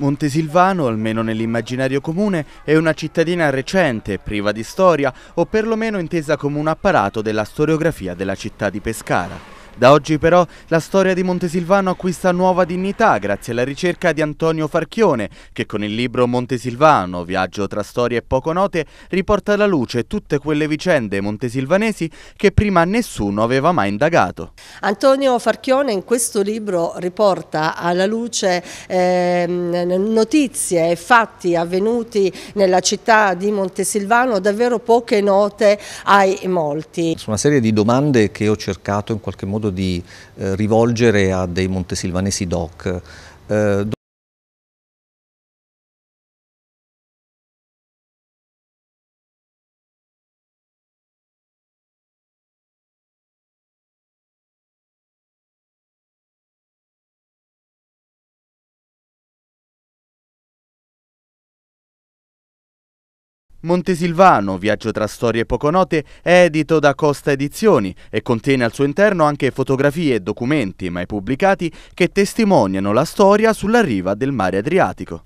Montesilvano, almeno nell'immaginario comune, è una cittadina recente, priva di storia o perlomeno intesa come un apparato della storiografia della città di Pescara. Da oggi però la storia di Montesilvano acquista nuova dignità grazie alla ricerca di Antonio Farchione che con il libro Montesilvano, viaggio tra storie poco note, riporta alla luce tutte quelle vicende montesilvanesi che prima nessuno aveva mai indagato. Antonio Farchione in questo libro riporta alla luce eh, notizie e fatti avvenuti nella città di Montesilvano davvero poche note ai molti. Su una serie di domande che ho cercato in qualche modo modo di eh, rivolgere a dei montesilvanesi doc eh, Montesilvano, viaggio tra storie poco note, è edito da Costa Edizioni e contiene al suo interno anche fotografie e documenti mai pubblicati che testimoniano la storia sulla riva del mare Adriatico.